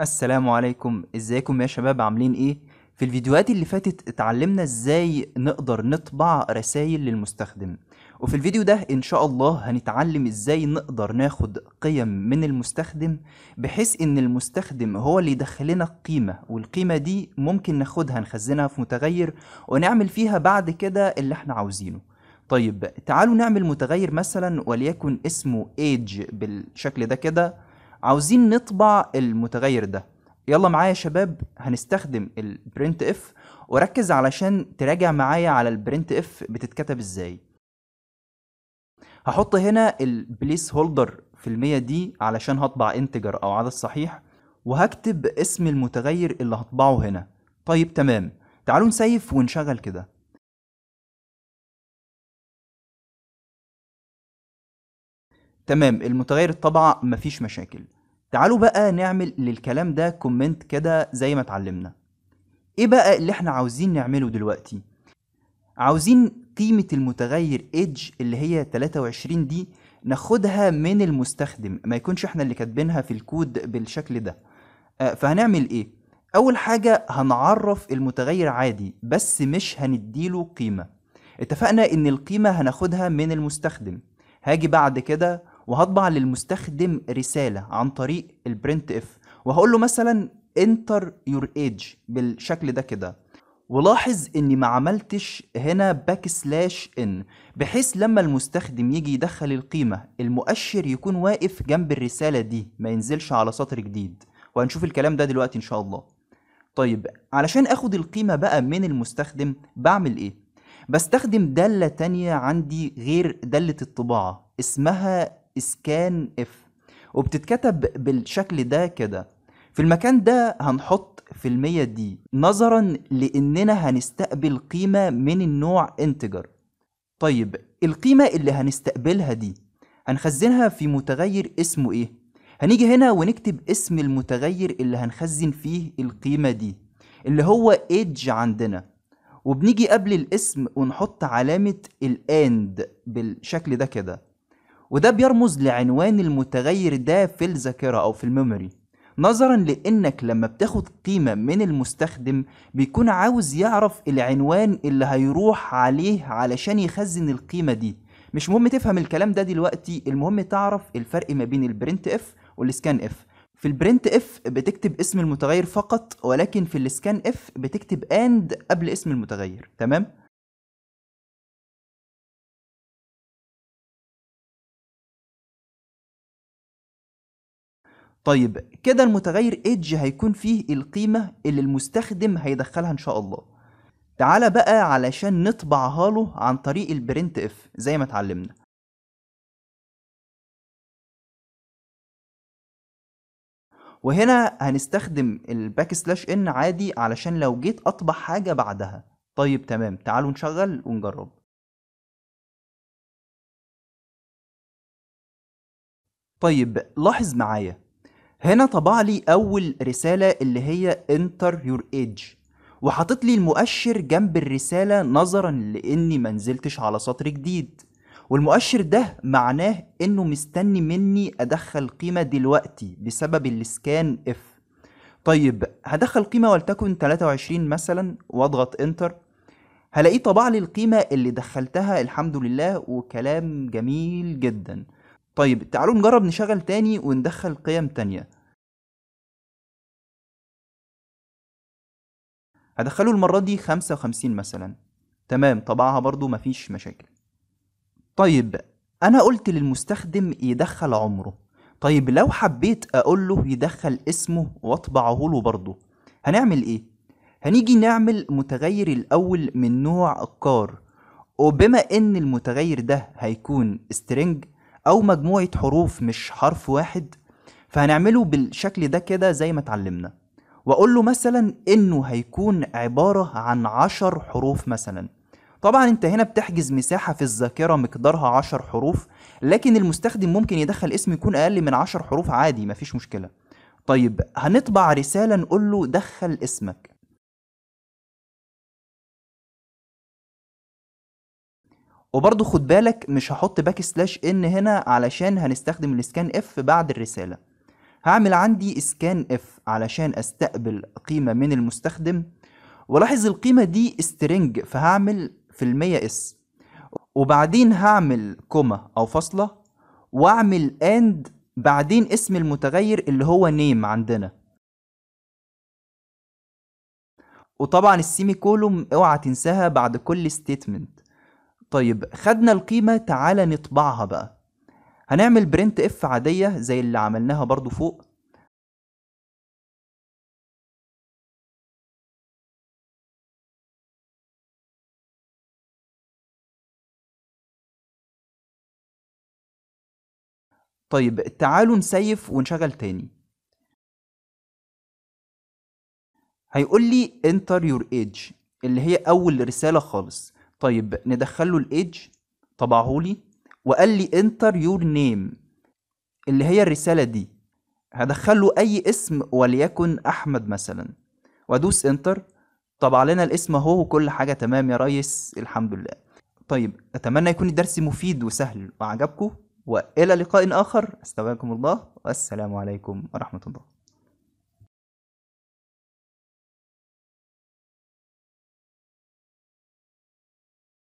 السلام عليكم ازيكم يا شباب عاملين ايه في الفيديوهات اللي فاتت اتعلمنا ازاي نقدر نطبع رسائل للمستخدم وفي الفيديو ده ان شاء الله هنتعلم ازاي نقدر ناخد قيم من المستخدم بحيث ان المستخدم هو اللي يدخل لنا قيمة والقيمة دي ممكن ناخدها نخزنها في متغير ونعمل فيها بعد كده اللي احنا عاوزينه طيب تعالوا نعمل متغير مثلا وليكن اسمه age بالشكل ده كده عاوزين نطبع المتغير ده يلا معايا يا شباب هنستخدم البرنت اف وركز علشان تراجع معايا على البرنت اف بتتكتب ازاي هحط هنا البليس هولدر في المية دي علشان هطبع انتجر او عدد صحيح وهكتب اسم المتغير اللي هطبعه هنا طيب تمام تعالوا نسيف ونشغل كده تمام المتغير الطبع مفيش مشاكل تعالوا بقى نعمل للكلام ده كومنت كده زي ما اتعلمنا ايه بقى اللي احنا عاوزين نعمله دلوقتي عاوزين قيمة المتغير ايدج اللي هي 23 دي ناخدها من المستخدم ما يكونش احنا اللي كاتبينها في الكود بالشكل ده آه، فهنعمل ايه اول حاجة هنعرف المتغير عادي بس مش هنديله قيمة اتفقنا ان القيمة هناخدها من المستخدم هاجي بعد كده وهطبع للمستخدم رسالة عن طريق البرنت اف وهقول له مثلا انتر يور ايج بالشكل ده كده ولاحظ اني ما عملتش هنا باك سلاش ان بحيث لما المستخدم يجي يدخل القيمة المؤشر يكون واقف جنب الرسالة دي ما ينزلش على سطر جديد وهنشوف الكلام ده دلوقتي ان شاء الله طيب علشان اخد القيمة بقى من المستخدم بعمل ايه بستخدم دالة تانية عندي غير دالة الطباعة اسمها اسكان اف وبتتكتب بالشكل ده كده في المكان ده هنحط في المية دي نظرا لاننا هنستقبل قيمة من النوع انتجر طيب القيمة اللي هنستقبلها دي هنخزنها في متغير اسمه ايه هنيجي هنا ونكتب اسم المتغير اللي هنخزن فيه القيمة دي اللي هو age عندنا وبنيجي قبل الاسم ونحط علامة الاند بالشكل ده كده وده بيرمز لعنوان المتغير ده في الذاكرة أو في الميموري نظرا لأنك لما بتاخد قيمة من المستخدم بيكون عاوز يعرف العنوان اللي هيروح عليه علشان يخزن القيمة دي مش مهم تفهم الكلام ده دلوقتي المهم تعرف الفرق ما بين البرنت اف والسكان اف في البرنت اف بتكتب اسم المتغير فقط ولكن في السكان اف بتكتب اند قبل اسم المتغير تمام؟ طيب كده المتغير ايدج هيكون فيه القيمة اللي المستخدم هيدخلها إن شاء الله تعالى بقى علشان نطبعها له عن طريق البرنت اف زي ما اتعلمنا وهنا هنستخدم الباك سلاش ان عادي علشان لو جيت اطبع حاجة بعدها طيب تمام تعالوا نشغل ونجرب طيب لاحظ معايا هنا طبع لي اول رساله اللي هي انتر يور ايدج وحطت لي المؤشر جنب الرساله نظرا لاني منزلتش على سطر جديد والمؤشر ده معناه انه مستني مني ادخل قيمه دلوقتي بسبب السكان اف طيب هدخل قيمه ولتكن 23 مثلا واضغط انتر هلاقيه طبع لي القيمه اللي دخلتها الحمد لله وكلام جميل جدا طيب تعالوا نجرب نشغل تاني وندخل قيم تانية هدخله المرة دي 55 مثلا تمام طبعها برضو مفيش مشاكل طيب أنا قلت للمستخدم يدخل عمره طيب لو حبيت أقول له يدخل اسمه وأطبعه له برضه هنعمل إيه؟ هنيجي نعمل متغير الأول من نوع car وبما إن المتغير ده هيكون string او مجموعة حروف مش حرف واحد فهنعمله بالشكل ده كده زي ما اتعلمنا واقول له مثلا انه هيكون عبارة عن عشر حروف مثلا طبعا انت هنا بتحجز مساحة في الذاكرة مقدارها عشر حروف لكن المستخدم ممكن يدخل اسم يكون اقل من عشر حروف عادي مفيش مشكلة طيب هنطبع رسالة نقول له دخل اسمك وبرضو خد بالك مش هحط باك سلاش ان هنا علشان هنستخدم الاسكان اف بعد الرسالة هعمل عندي اسكان اف علشان استقبل قيمة من المستخدم ولاحظ القيمة دي سترينج فهعمل في المية اس وبعدين هعمل كومة او فاصلة واعمل اند بعدين اسم المتغير اللي هو نيم عندنا وطبعا السيمي كولوم اوعى تنساها بعد كل ستيتمنت طيب خدنا القيمة تعالى نطبعها بقى هنعمل برنت اف عادية زي اللي عملناها برضو فوق طيب تعالوا نسيف ونشغل تاني هيقول لي enter your age اللي هي اول رسالة خالص طيب ندخل له الايدج طبعه لي وقال لي انتر يور نيم اللي هي الرساله دي هدخل له اي اسم وليكن احمد مثلا وادوس انتر طبع لنا الاسم اهو وكل حاجه تمام يا ريس الحمد لله طيب اتمنى يكون الدرس مفيد وسهل وعجبكم والى لقاء اخر استودعكم الله والسلام عليكم ورحمه الله